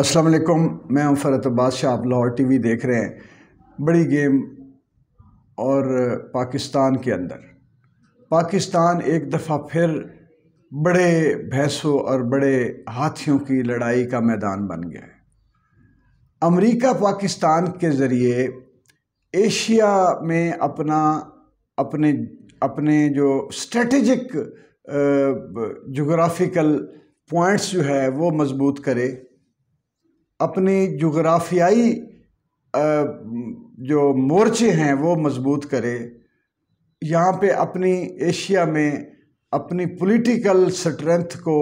अस्सलाम वालेकुम मैं हूं फ़रत अब्बास शाह आप लाहौर टीवी देख रहे हैं बड़ी गेम और पाकिस्तान के अंदर पाकिस्तान एक दफ़ा फिर बड़े भैंसों और बड़े हाथियों की लड़ाई का मैदान बन गया है अमरीका पाकिस्तान के ज़रिए एशिया में अपना अपने अपने जो स्ट्रेटजिक जोग्राफ़िकल पॉइंट्स जो है वो मज़बूत करे अपनी जुग्राफियाई जो मोर्चे हैं वो मजबूत करे यहाँ पे अपनी एशिया में अपनी पॉलिटिकल स्ट्रेंथ को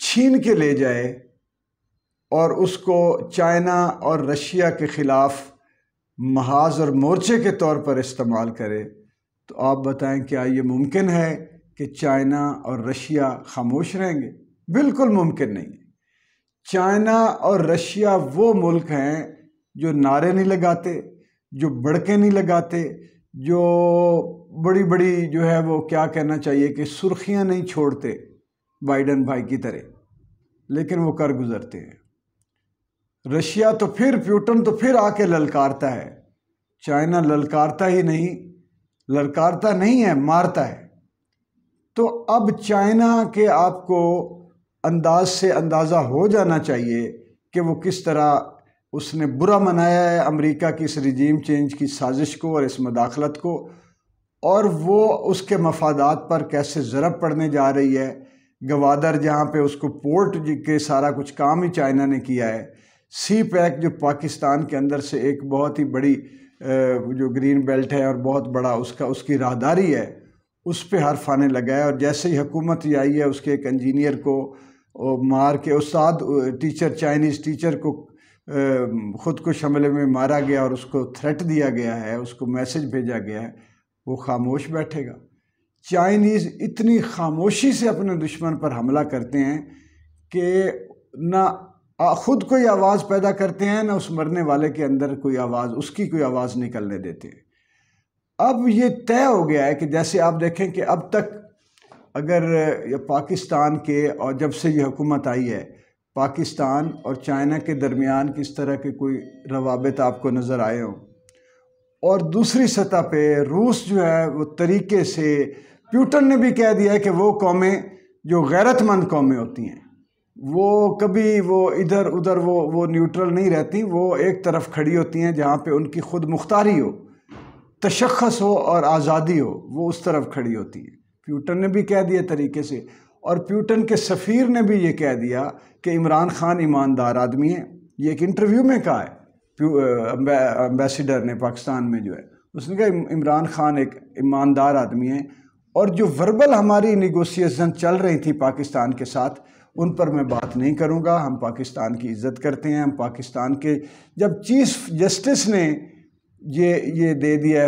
छीन के ले जाए और उसको चाइना और रशिया के ख़िलाफ़ महाज और मोर्चे के तौर पर इस्तेमाल करे तो आप बताएं क्या ये मुमकिन है कि चाइना और रशिया खामोश रहेंगे बिल्कुल मुमकिन नहीं है चाइना और रशिया वो मुल्क हैं जो नारे नहीं लगाते जो बड़के नहीं लगाते जो बड़ी बड़ी जो है वो क्या कहना चाहिए कि सुर्खियां नहीं छोड़ते बाइडन भाई की तरह लेकिन वो कर गुजरते हैं रशिया तो फिर प्यूटन तो फिर आके ललकारता है चाइना ललकारता ही नहीं ललकारता नहीं है मारता है तो अब चाइना के आपको अंदाज से अंदाज़ा हो जाना चाहिए कि वो किस तरह उसने बुरा मनाया है अमेरिका की इस रिजीम चेंज की साजिश को और इस मदाखलत को और वो उसके मफादात पर कैसे ज़रब पड़ने जा रही है गवादर जहाँ पे उसको पोर्ट के सारा कुछ काम ही चाइना ने किया है सी पैक जो पाकिस्तान के अंदर से एक बहुत ही बड़ी जो ग्रीन बेल्ट है और बहुत बड़ा उसका उसकी राहदारी है उस पर हर फाने लगा और जैसे ही हुकूमत ही आई है उसके एक इंजीनियर को और मार के उस्ताद टीचर चाइनीज़ टीचर को ख़ुद कुछ हमले में मारा गया और उसको थ्रेट दिया गया है उसको मैसेज भेजा गया है वो खामोश बैठेगा चाइनीज़ इतनी खामोशी से अपने दुश्मन पर हमला करते हैं कि ना ख़ुद कोई आवाज़ पैदा करते हैं ना उस मरने वाले के अंदर कोई आवाज़ उसकी कोई आवाज़ निकलने देते हैं अब ये तय हो गया है कि जैसे आप देखें कि अब तक अगर पाकिस्तान के और जब से ये हुकूमत आई है पाकिस्तान और चाइना के दरमियान किस तरह के कोई रवाबित आपको नज़र आए हों और दूसरी सतह पे रूस जो है वो तरीके से प्यूटन ने भी कह दिया है कि वो कौमें जो गैरतमंद कौमें होती हैं वो कभी वो इधर उधर वो वो न्यूट्रल नहीं रहती वो एक तरफ खड़ी होती हैं जहाँ पे उनकी खुद मुख्तारी हो तशखस हो और आज़ादी हो वो उस तरफ खड़ी होती हैं प्यूटन ने भी कह दिया तरीके से और प्यूटन के सफ़ीर ने भी ये कह दिया कि इमरान खान ईमानदार आदमी है ये एक इंटरव्यू में कहा है अम्बेसडर ने पाकिस्तान में जो है उसने कहा इमरान खान एक ईमानदार आदमी है और जो वर्बल हमारी निगोसिएशन चल रही थी पाकिस्तान के साथ उन पर मैं बात नहीं करूंगा हम पाकिस्तान की इज़्ज़त करते हैं हम पाकिस्तान के जब चीफ जस्टिस ने ये ये दे दिया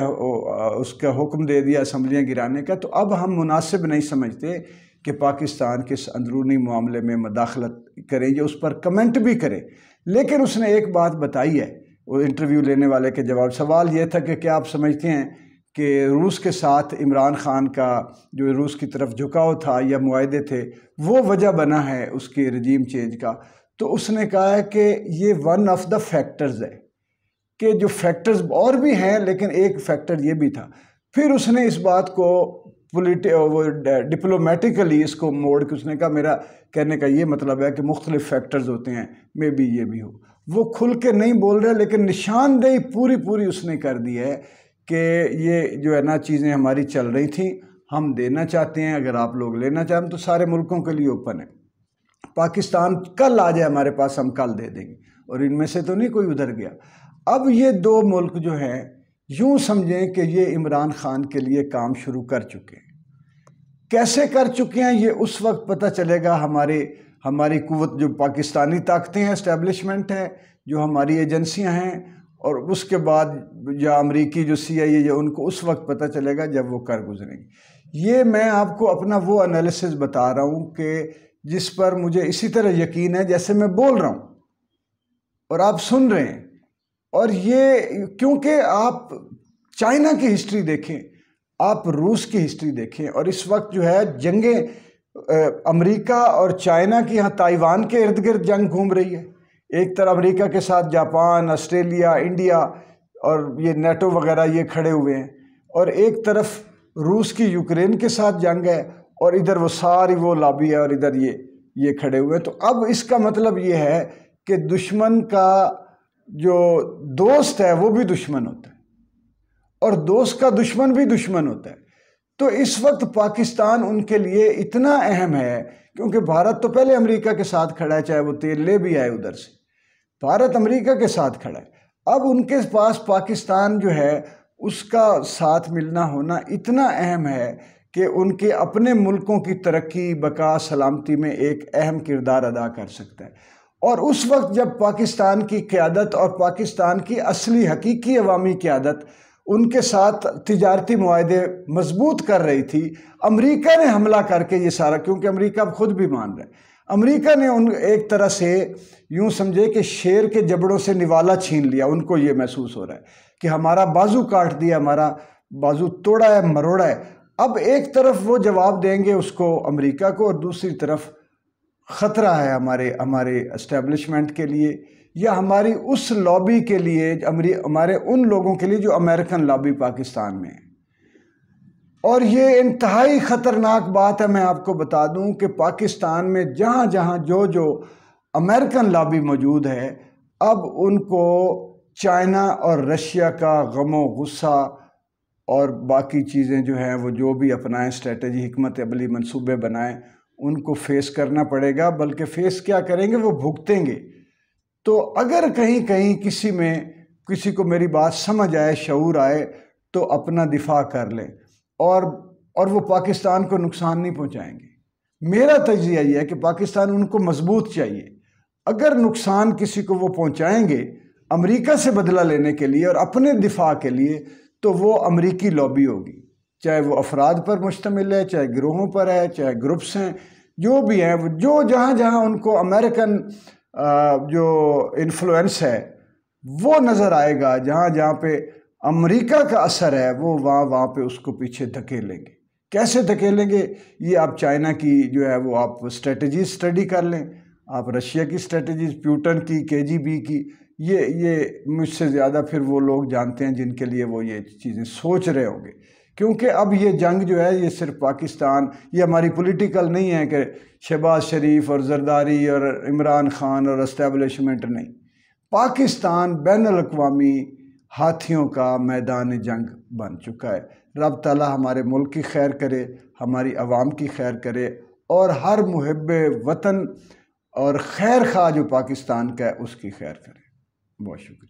उसका हुक्म दे दिया असम्बलियाँ गिराने का तो अब हम मुनासिब नहीं समझते कि पाकिस्तान के अंदरूनी मामले में मदाखलत करें या उस पर कमेंट भी करें लेकिन उसने एक बात बताई है वो इंटरव्यू लेने वाले के जवाब सवाल ये था कि क्या आप समझते हैं कि रूस के साथ इमरान ख़ान का जो रूस की तरफ झुकाव था या माहे थे वो वजह बना है उसके रजीम चेंज का तो उसने कहा है कि ये वन ऑफ द फैक्टर्स है के जो फैक्टर्स और भी हैं लेकिन एक फैक्टर ये भी था फिर उसने इस बात को पोलिट वो डिप्लोमेटिकली इसको मोड़ के उसने कहा मेरा कहने का ये मतलब है कि मुख्तलिफ फैक्टर्स होते हैं मे बी ये भी हो वो खुल के नहीं बोल रहे लेकिन निशानदेही पूरी पूरी उसने कर दी है कि ये जो है ना चीज़ें हमारी चल रही थी हम देना चाहते हैं अगर आप लोग लेना चाहें तो सारे मुल्कों के लिए ओपन है पाकिस्तान कल आ जाए हमारे पास हम कल दे देंगे और इनमें से तो नहीं कोई उधर गया अब ये दो मुल्क जो हैं यूँ समझें कि ये इमरान ख़ान के लिए काम शुरू कर चुके हैं कैसे कर चुके हैं ये उस वक्त पता चलेगा हमारे हमारी कुत जो पाकिस्तानी ताकतें हैं इस्टेबलिशमेंट हैं जो हमारी एजेंसियां हैं और उसके बाद या अमरीकी जो सी आई ए या उनको उस वक्त पता चलेगा जब वो कर गुजरेंगे ये मैं आपको अपना वो एनालिसिस बता रहा हूँ कि जिस पर मुझे इसी तरह यकीन है जैसे मैं बोल रहा हूँ और आप सुन रहे हैं और ये क्योंकि आप चाइना की हिस्ट्री देखें आप रूस की हिस्ट्री देखें और इस वक्त जो है जंगें अमेरिका और चाइना की यहाँ ताइवान के इर्द गिर्द जंग घूम रही है एक तरफ अमेरिका के साथ जापान ऑस्ट्रेलिया इंडिया और ये नेटो वगैरह ये खड़े हुए हैं और एक तरफ रूस की यूक्रेन के साथ जंग है और इधर वो सारी वो लाबी है और इधर ये ये खड़े हुए हैं तो अब इसका मतलब ये है कि दुश्मन का जो दोस्त है वो भी दुश्मन होता है और दोस्त का दुश्मन भी दुश्मन होता है तो इस वक्त पाकिस्तान उनके लिए इतना अहम है क्योंकि भारत तो पहले अमेरिका के साथ खड़ा है चाहे वो तेल ले भी आए उधर से भारत अमेरिका के साथ खड़ा है अब उनके पास पाकिस्तान जो है उसका साथ मिलना होना इतना अहम है कि उनके अपने मुल्कों की तरक्की बका सलामती में एक अहम किरदार अदा कर सकता है और उस वक्त जब पाकिस्तान की क़्यादत और पाकिस्तान की असली हकीकी अवामी क़्यादत उनके साथ तजारती माहे मजबूत कर रही थी अमरीका ने हमला करके ये सारा क्योंकि अमरीका अब खुद भी मान रहे अमरीका ने उन एक तरह से यूँ समझे कि शेर के जबड़ों से निवाला छीन लिया उनको ये महसूस हो रहा है कि हमारा बाजू काट दिया हमारा बाजू तोड़ा है मरोड़ा है अब एक तरफ वो जवाब देंगे उसको अमरीका को और दूसरी तरफ ख़तरा है हमारे हमारे इस्टेब्लिशमेंट के लिए या हमारी उस लॉबी के लिए हमारे उन लोगों के लिए जो अमेरिकन लॉबी पाकिस्तान में और ये इंतहाई ख़तरनाक बात है मैं आपको बता दूं कि पाकिस्तान में जहाँ जहाँ जो जो अमेरिकन लॉबी मौजूद है अब उनको चाइना और रशिया का गमो गुस्सा और बाकी चीज़ें जो हैं वो जो भी अपनाएं स्ट्रेटजी हमत अमली मनसूबे बनाएं उनको फेस करना पड़ेगा बल्कि फेस क्या करेंगे वो भुगतेंगे तो अगर कहीं कहीं किसी में किसी को मेरी बात समझ आए शूर आए तो अपना दिफा कर लें और और वो पाकिस्तान को नुकसान नहीं पहुंचाएंगे मेरा तजिया यह है कि पाकिस्तान उनको मजबूत चाहिए अगर नुकसान किसी को वो पहुंचाएंगे अमेरिका से बदला लेने के लिए और अपने दिफा के लिए तो वो अमेरिकी लॉबी होगी चाहे वो अफराद पर मुश्तमिल है चाहे ग्रोहों पर है चाहे ग्रुप्स हैं जो भी हैं जो जहाँ जहाँ उनको अमेरिकन जो इन्फ्लुएंस है वो नज़र आएगा जहाँ जहाँ पे अमेरिका का असर है वो वहाँ वहाँ पे उसको पीछे धकेलेंगे कैसे धकेलेंगे ये आप चाइना की जो है वो आप स्ट्रेटजी स्टडी कर लें आप रशिया की स्ट्रेटजीज प्यूटन की के की ये ये मुझसे ज़्यादा फिर वो लोग जानते हैं जिनके लिए वो ये चीज़ें सोच रहे होंगे क्योंकि अब ये जंग जो है ये सिर्फ पाकिस्तान ये हमारी पॉलिटिकल नहीं है कि शहबाज शरीफ और जरदारी और इमरान खान और इस्टेबलिशमेंट नहीं पाकिस्तान बैन अवी हाथियों का मैदान जंग बन चुका है रब तला हमारे मुल्क की खैर करे हमारी आवाम की खैर करे और हर महब वतन और खैर खा जो पाकिस्तान का है उसकी खैर करे बहुत शुक्रिया